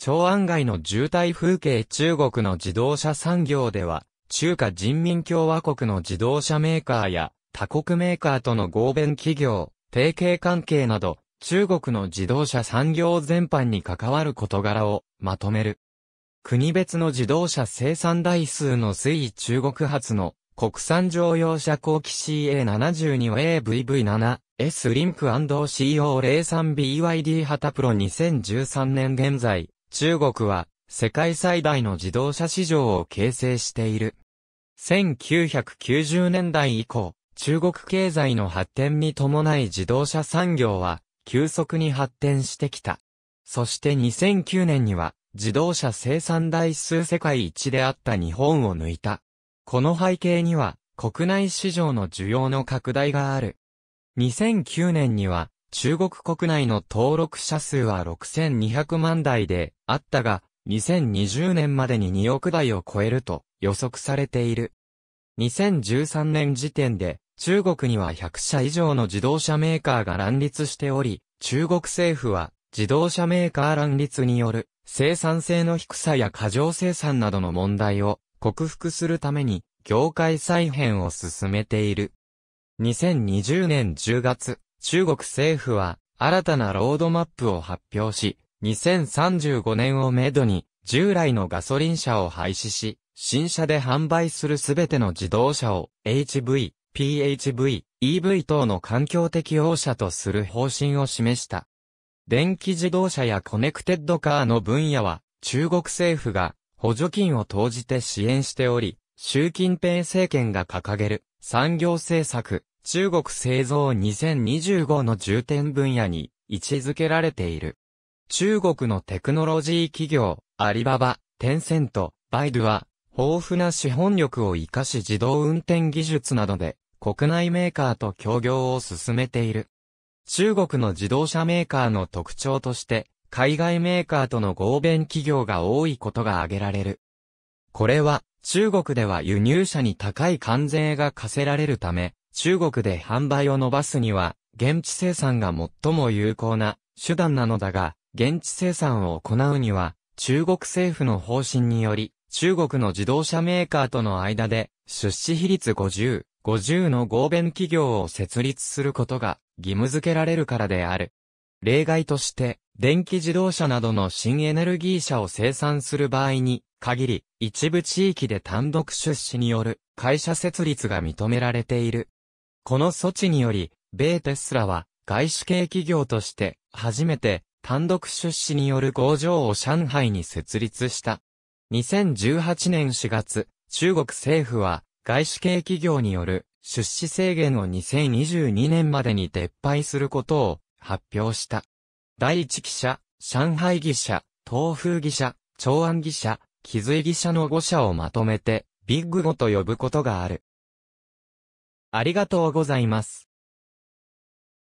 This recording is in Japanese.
長安街の渋滞風景中国の自動車産業では、中華人民共和国の自動車メーカーや他国メーカーとの合弁企業、提携関係など、中国の自動車産業全般に関わる事柄をまとめる。国別の自動車生産台数の推移中国発の国産乗用車後期 CA72AVV7、S リンク &CO03BYD ハタプロ2013年現在、中国は世界最大の自動車市場を形成している。1990年代以降、中国経済の発展に伴い自動車産業は急速に発展してきた。そして2009年には自動車生産台数世界一であった日本を抜いた。この背景には国内市場の需要の拡大がある。2009年には中国国内の登録者数は6200万台であったが、2020年までに2億台を超えると予測されている。2013年時点で、中国には100社以上の自動車メーカーが乱立しており、中国政府は自動車メーカー乱立による生産性の低さや過剰生産などの問題を克服するために業界再編を進めている。2020年10月、中国政府は新たなロードマップを発表し、2035年をめどに従来のガソリン車を廃止し、新車で販売するすべての自動車を HV、PHV、EV 等の環境適応車とする方針を示した。電気自動車やコネクテッドカーの分野は中国政府が補助金を投じて支援しており、習近平政権が掲げる産業政策、中国製造2025の重点分野に位置づけられている。中国のテクノロジー企業、アリババ、テンセント、バイドゥは、豊富な資本力を活かし自動運転技術などで、国内メーカーと協業を進めている。中国の自動車メーカーの特徴として、海外メーカーとの合弁企業が多いことが挙げられる。これは、中国では輸入車に高い関税が課せられるため、中国で販売を伸ばすには、現地生産が最も有効な手段なのだが、現地生産を行うには、中国政府の方針により、中国の自動車メーカーとの間で、出資比率50、50の合弁企業を設立することが義務付けられるからである。例外として、電気自動車などの新エネルギー車を生産する場合に、限り、一部地域で単独出資による会社設立が認められている。この措置により、米テスラは、外資系企業として、初めて、単独出資による工場を上海に設立した。2018年4月、中国政府は、外資系企業による出資制限を2022年までに撤廃することを発表した。第一記者、上海記者、東風記者、長安記者、気づい記者の5社をまとめて、ビッグ5と呼ぶことがある。ありがとうございます。